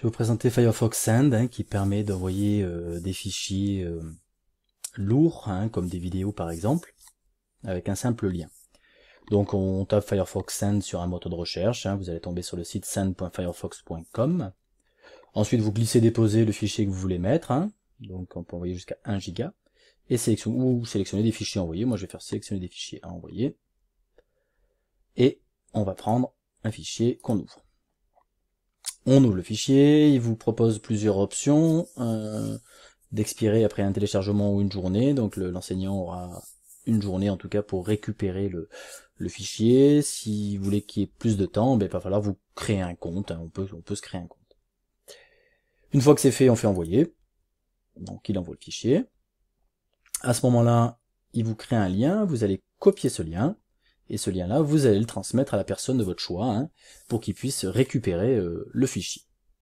Je vais vous présenter Firefox Send, hein, qui permet d'envoyer euh, des fichiers euh, lourds, hein, comme des vidéos par exemple, avec un simple lien. Donc on tape Firefox Send sur un moteur de recherche, hein, vous allez tomber sur le site send.firefox.com. Ensuite vous glissez déposer le fichier que vous voulez mettre, donc on peut envoyer jusqu'à 1 giga, et sélection ou sélectionner des fichiers à envoyer, moi je vais faire sélectionner des fichiers à envoyer, et on va prendre un fichier qu'on ouvre on ouvre le fichier, il vous propose plusieurs options euh, d'expirer après un téléchargement ou une journée, donc l'enseignant aura une journée en tout cas pour récupérer le, fichier. Si vous voulez qu'il y ait plus de temps, ben, il va falloir vous créer un compte, hein. on, peut, on peut se créer un compte. Une fois que c'est fait, on fait envoyer, donc il envoie le fichier. À ce moment-là, il vous crée un lien, vous allez copier ce lien, et ce lien-là, vous allez le transmettre à la personne de votre choix, hein, pour qu'il puisse récupérer euh, le fichier.